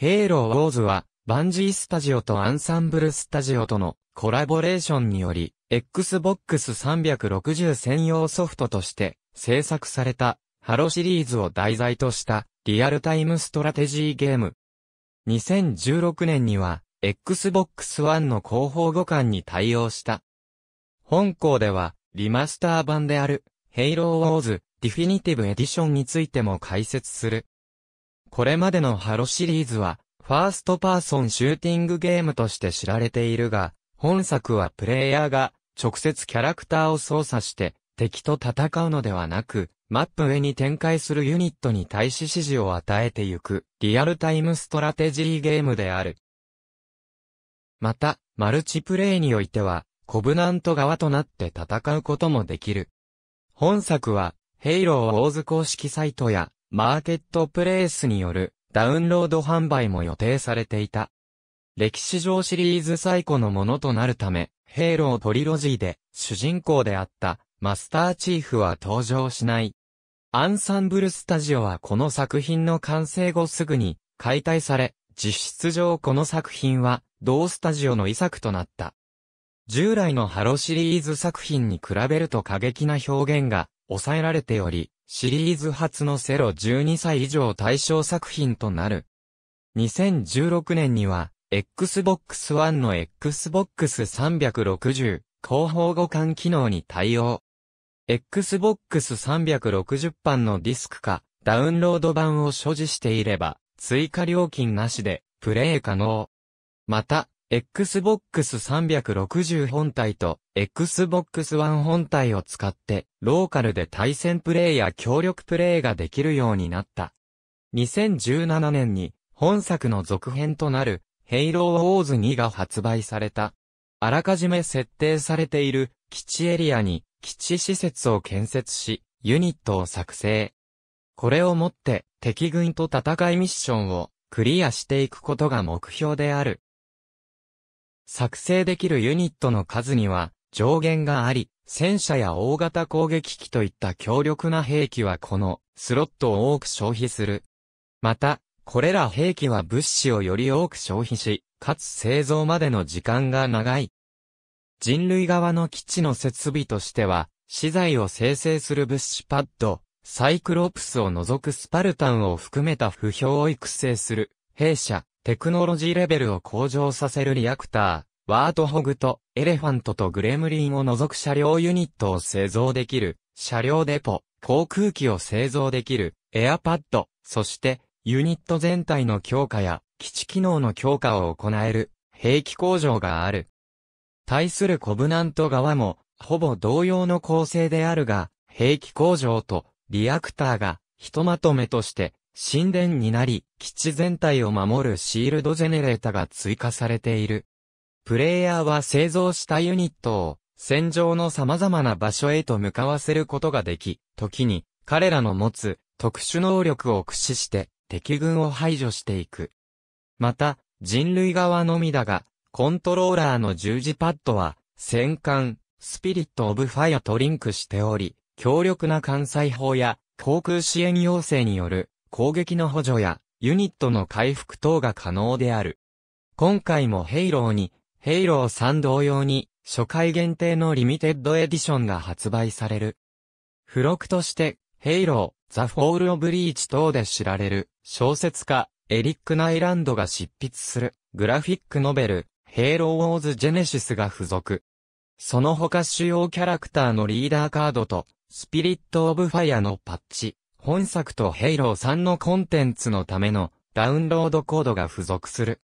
ヘイローウォーズは、バンジースタジオとアンサンブルスタジオとのコラボレーションにより、Xbox 360専用ソフトとして制作されたハロシリーズを題材としたリアルタイムストラテジーゲーム。2016年には、Xbox One の広報互換に対応した。本校では、リマスター版である、ヘイローウォーズディフィニティブエディションについても解説する。これまでのハロシリーズは、ファーストパーソンシューティングゲームとして知られているが、本作はプレイヤーが直接キャラクターを操作して敵と戦うのではなく、マップ上に展開するユニットに対し指示を与えていくリアルタイムストラテジーゲームである。また、マルチプレイにおいては、コブナント側となって戦うこともできる。本作は、ヘイローォーズ公式サイトや、マーケットプレイスによるダウンロード販売も予定されていた。歴史上シリーズ最古のものとなるため、ヘイロートリロジーで主人公であったマスターチーフは登場しない。アンサンブルスタジオはこの作品の完成後すぐに解体され、実質上この作品は同スタジオの遺作となった。従来のハロシリーズ作品に比べると過激な表現が抑えられており、シリーズ初のセロ12歳以上対象作品となる。2016年には、Xbox One の Xbox 360広報互換機能に対応。Xbox 360版のディスクか、ダウンロード版を所持していれば、追加料金なしで、プレイ可能。また、Xbox 360本体と Xbox One 本体を使ってローカルで対戦プレイや協力プレイができるようになった。2017年に本作の続編となる Halo Wars 2が発売された。あらかじめ設定されている基地エリアに基地施設を建設しユニットを作成。これをもって敵軍と戦いミッションをクリアしていくことが目標である。作成できるユニットの数には上限があり、戦車や大型攻撃機といった強力な兵器はこのスロットを多く消費する。また、これら兵器は物資をより多く消費し、かつ製造までの時間が長い。人類側の基地の設備としては、資材を生成する物資パッド、サイクロプスを除くスパルタンを含めた不評を育成する、兵舎、テクノロジーレベルを向上させるリアクター、ワートホグとエレファントとグレムリンを除く車両ユニットを製造できる、車両デポ、航空機を製造できる、エアパッド、そしてユニット全体の強化や基地機能の強化を行える兵器工場がある。対するコブナント側もほぼ同様の構成であるが、兵器工場とリアクターがひとまとめとして神殿になり、基地全体を守るシールドジェネレータが追加されている。プレイヤーは製造したユニットを、戦場の様々な場所へと向かわせることができ、時に、彼らの持つ特殊能力を駆使して、敵軍を排除していく。また、人類側のみだが、コントローラーの十字パッドは、戦艦、スピリット・オブ・ファイアとリンクしており、強力な艦載砲や、航空支援要請による攻撃の補助や、ユニットの回復等が可能である。今回もヘイローに、ヘイロー3同様に、初回限定のリミテッドエディションが発売される。付録として、ヘイロー、ザ・フォール・オブ・リーチ等で知られる、小説家、エリック・ナイランドが執筆する、グラフィックノベル、ヘイロー・ウォーズ・ジェネシスが付属。その他主要キャラクターのリーダーカードと、スピリット・オブ・ファイアのパッチ、本作と Halo 3のコンテンツのためのダウンロードコードが付属する。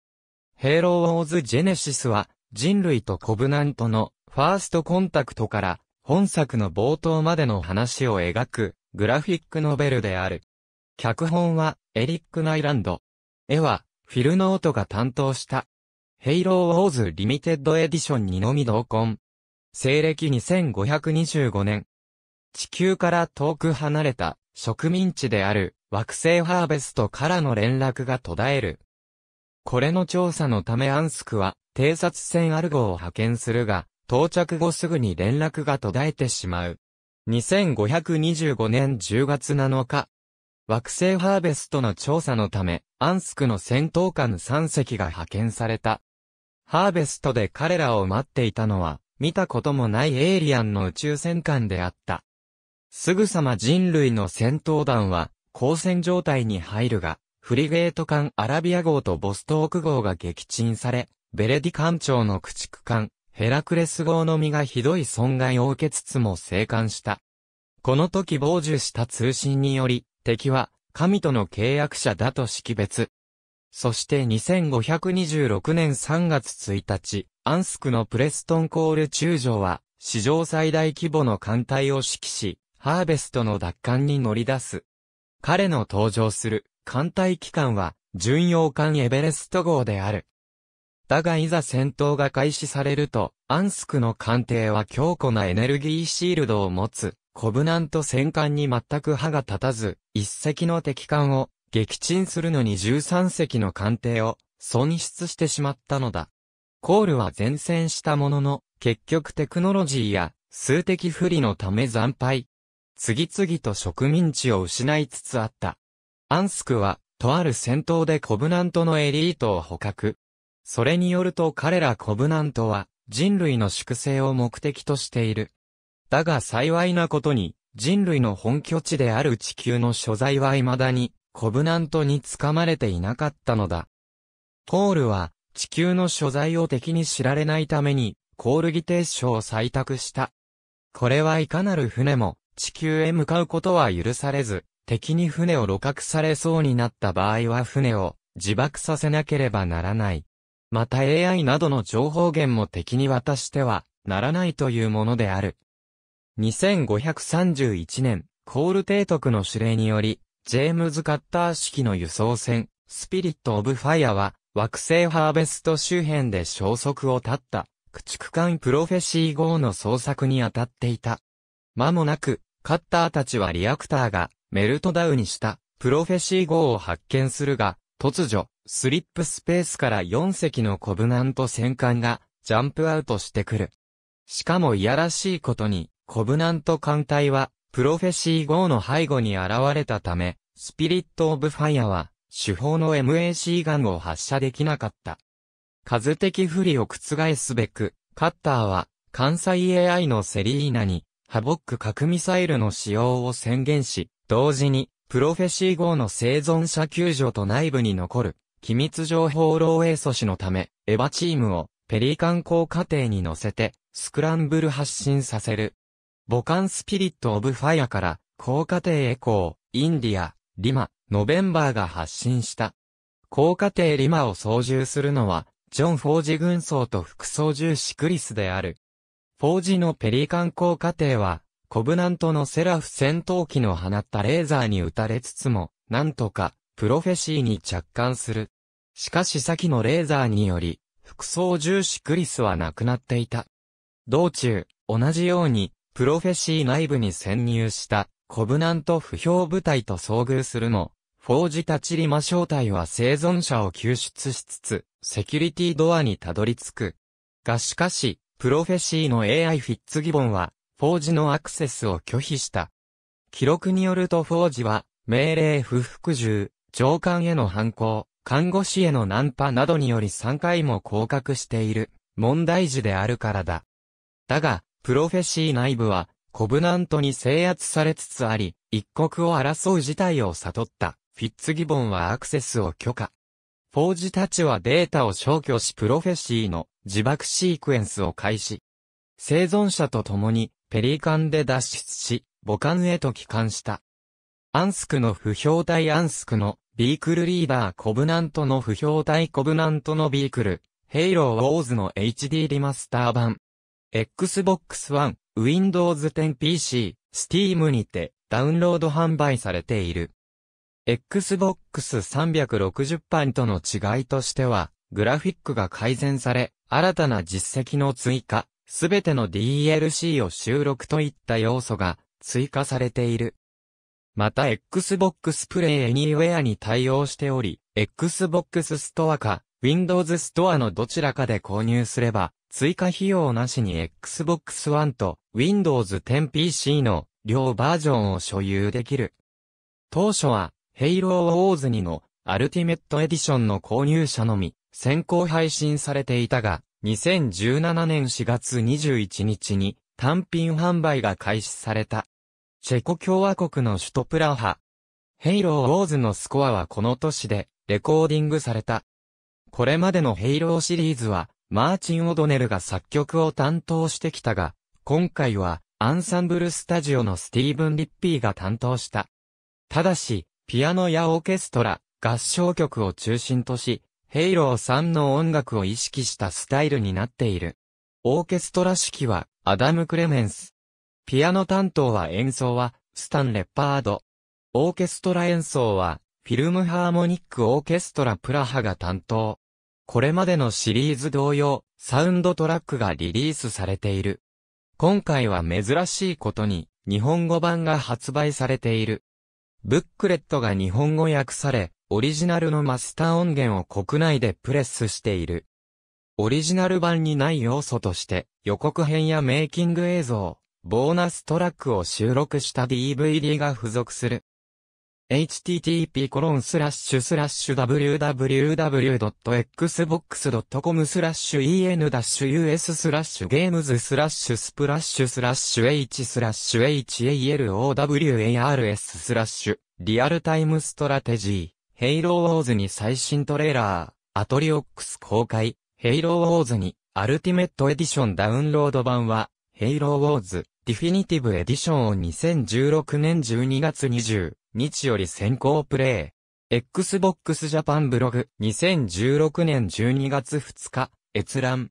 Halo Wars Genesis は人類とコブナントのファーストコンタクトから本作の冒頭までの話を描くグラフィックノベルである。脚本はエリック・ナイランド。絵はフィル・ノートが担当した。Halo Wars Limited Edition にのみ同梱。西暦2525年。地球から遠く離れた植民地である惑星ハーベストからの連絡が途絶える。これの調査のためアンスクは偵察船アルゴを派遣するが、到着後すぐに連絡が途絶えてしまう。2525年10月7日、惑星ハーベストの調査のため、アンスクの戦闘艦3隻が派遣された。ハーベストで彼らを待っていたのは、見たこともないエイリアンの宇宙戦艦であった。すぐさま人類の戦闘団は、交戦状態に入るが、フリゲート艦アラビア号とボストーク号が撃沈され、ベレディ艦長の駆逐艦、ヘラクレス号の身がひどい損害を受けつつも生還した。この時傍受した通信により、敵は、神との契約者だと識別。そして2526年3月1日、アンスクのプレストンコール中将は、史上最大規模の艦隊を指揮し、ハーベストの奪還に乗り出す。彼の登場する艦隊機関は、巡洋艦エベレスト号である。だがいざ戦闘が開始されると、アンスクの艦艇は強固なエネルギーシールドを持つ、コブナント戦艦に全く歯が立たず、一隻の敵艦を撃沈するのに13隻の艦艇を損失してしまったのだ。コールは前線したものの、結局テクノロジーや数的不利のため惨敗、次々と植民地を失いつつあった。アンスクは、とある戦闘でコブナントのエリートを捕獲。それによると彼らコブナントは、人類の粛清を目的としている。だが幸いなことに、人類の本拠地である地球の所在は未だに、コブナントに掴まれていなかったのだ。ポールは、地球の所在を敵に知られないために、コール議定書を採択した。これはいかなる船も、地球へ向かうことは許されず、敵に船を露獲されそうになった場合は船を自爆させなければならない。また AI などの情報源も敵に渡してはならないというものである。2531年、コール提督の指令により、ジェームズ・カッター式の輸送船、スピリット・オブ・ファイアは、惑星ハーベスト周辺で消息を絶った、駆逐艦プロフェシー号の捜索に当たっていた。間もなく、カッターたちはリアクターがメルトダウンしたプロフェシー号を発見するが、突如、スリップスペースから4隻のコブナント戦艦がジャンプアウトしてくる。しかもいやらしいことに、コブナント艦隊は、プロフェシー号の背後に現れたため、スピリット・オブ・ファイアは、主砲の MAC ガンを発射できなかった。数的不利を覆すべく、カッターは、関西 AI のセリーナに、ハボック核ミサイルの使用を宣言し、同時に、プロフェシー号の生存者救助と内部に残る、機密情報漏洩阻止のため、エヴァチームを、ペリカン高過程に乗せて、スクランブル発進させる。母艦スピリット・オブ・ファイアから、高過程エコー、インディア、リマ、ノベンバーが発進した。高過程リマを操縦するのは、ジョン・フォージ軍曹と副操縦士クリスである。ージのペリカン光過程は、コブナントのセラフ戦闘機の放ったレーザーに撃たれつつも、なんとか、プロフェシーに着艦する。しかし先のレーザーにより、副操縦士クリスは亡くなっていた。道中、同じように、プロフェシー内部に潜入した、コブナント不評部隊と遭遇するも、フォージ立ちリマ小隊は生存者を救出しつつ、セキュリティドアにたどり着く。がしかし、プロフェシーの AI フィッツギボンは、フォージのアクセスを拒否した。記録によるとフォージは、命令不服従、上官への反抗、看護師へのナンパなどにより3回も降格している、問題児であるからだ。だが、プロフェシー内部は、コブナントに制圧されつつあり、一刻を争う事態を悟った、フィッツギボンはアクセスを許可。フォージたちはデータを消去しプロフェシーの自爆シークエンスを開始。生存者と共にペリカンで脱出し、母艦へと帰還した。アンスクの不評体アンスクのビークルリーダーコブナントの不評体コブナントのビークル、ヘイローウォーズの HD リマスター版。Xbox One、Windows 10 PC、Steam にてダウンロード販売されている。Xbox 360版との違いとしては、グラフィックが改善され、新たな実績の追加、すべての DLC を収録といった要素が追加されている。また Xbox Play Anywhere に対応しており、Xbox ストアか Windows ストアのどちらかで購入すれば、追加費用なしに Xbox One と Windows 10PC の両バージョンを所有できる。当初は、Halo Wars 2のアルティメットエディションの購入者のみ、先行配信されていたが、2017年4月21日に単品販売が開始された。チェコ共和国の首都プラハ。ヘイロー・ウォーズのスコアはこの年でレコーディングされた。これまでのヘイローシリーズは、マーチン・オドネルが作曲を担当してきたが、今回は、アンサンブルスタジオのスティーブン・リッピーが担当した。ただし、ピアノやオーケストラ、合唱曲を中心とし、ヘイローさんの音楽を意識したスタイルになっている。オーケストラ式はアダム・クレメンス。ピアノ担当は演奏はスタン・レッパード。オーケストラ演奏はフィルムハーモニックオーケストラプラハが担当。これまでのシリーズ同様、サウンドトラックがリリースされている。今回は珍しいことに、日本語版が発売されている。ブックレットが日本語訳され、オリジナルのマスター音源を国内でプレスしている。オリジナル版にない要素として、予告編やメイキング映像、ボーナストラックを収録した DVD が付属する。http://www.xbox.com スラッシュ en-us スラッシュゲームズスラッシュスラッシュ h スラッシュ halowars スラッシュリアルタイムストラテジーヘイローウォーズに最新トレーラー、アトリオックス公開、ヘイローウォーズに、アルティメットエディションダウンロード版は、ヘイローウォーズ、ディフィニティブエディションを2016年12月20日より先行プレイ。Xbox Japan ブログ2016年12月2日閲覧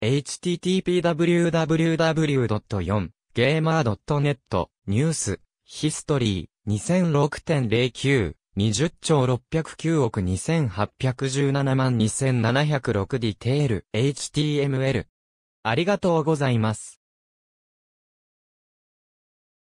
httpwww.4gamer.net ニュースヒストリー2006.09 20兆609億2817万2706ディテール HTML。ありがとうございます。